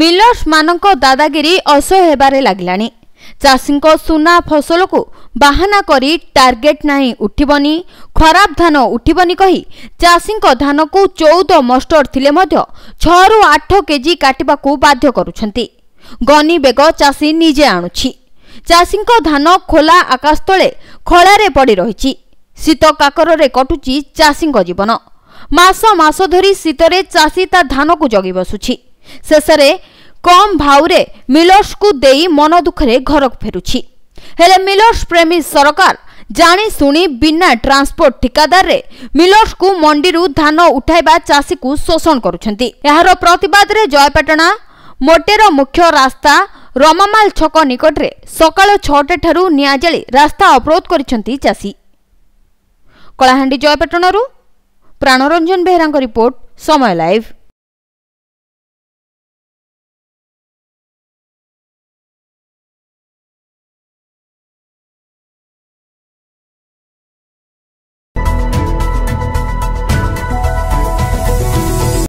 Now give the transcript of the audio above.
ମିଲର୍ସମାନଙ୍କ ଦାଦାଗିରି ଅସହ୍ୟ ହେବାରେ ଲାଗିଲାଣି ଚାଷୀଙ୍କ ସୁନା ଫସଲକୁ ବାହାନା କରି ଟାର୍ଗେଟ୍ ନାହିଁ ଉଠିବନି ଖରାପ ଧାନ ଉଠିବନି କହି ଚାଷୀଙ୍କ ଧାନକୁ ଚଉଦ ମଷ୍ଟର ଥିଲେ ମଧ୍ୟ ଛଅରୁ ଆଠ କେଜି କାଟିବାକୁ ବାଧ୍ୟ କରୁଛନ୍ତି ଗନି ବେଗ ଚାଷୀ ନିଜେ ଆଣୁଛି ଚାଷୀଙ୍କ ଧାନ ଖୋଲା ଆକାଶ ତଳେ ଖଳାରେ ପଡ଼ି ରହିଛି ଶୀତ କାକରରେ କଟୁଛି ଚାଷୀଙ୍କ ଜୀବନ ମାସ ମାସ ଧରି ଶୀତରେ ଚାଷୀ ତା ଧାନକୁ ଜଗି ବସୁଛି ଶେଷରେ କମ୍ ଭାଉରେ ମିଲର୍ସକୁ ଦେଇ ମନ ଦୁଃଖରେ ଘରକୁ ଫେରୁଛି ହେଲେ ମିଲର୍ସ ପ୍ରେମୀ ସରକାର ଜାଣିଶୁଣି ବିନା ଟ୍ରାନ୍ସପୋର୍ଟ ଠିକାଦାରରେ ମିଲର୍ସକୁ ମଣ୍ଡିରୁ ଧାନ ଉଠାଇବା ଚାଷୀକୁ ଶୋଷଣ କରୁଛନ୍ତି ଏହାର ପ୍ରତିବାଦରେ ଜୟପାଟଣା ମୋଟେର ମୁଖ୍ୟ ରାସ୍ତା ରମାମାଲ ଛକ ନିକଟରେ ସକାଳ ଛଅଟାଠାରୁ ନିଆଁଜାଳି ରାସ୍ତା ଅବରୋଧ କରିଛନ୍ତି ଚାଷୀ କଳାହାଣ୍ଡି ଜୟପାଟଣାରୁ ପ୍ରାଣରଞ୍ଜନ ବେହେରାଙ୍କ ରିପୋର୍ଟ ସମୟ ଲାଇଭ୍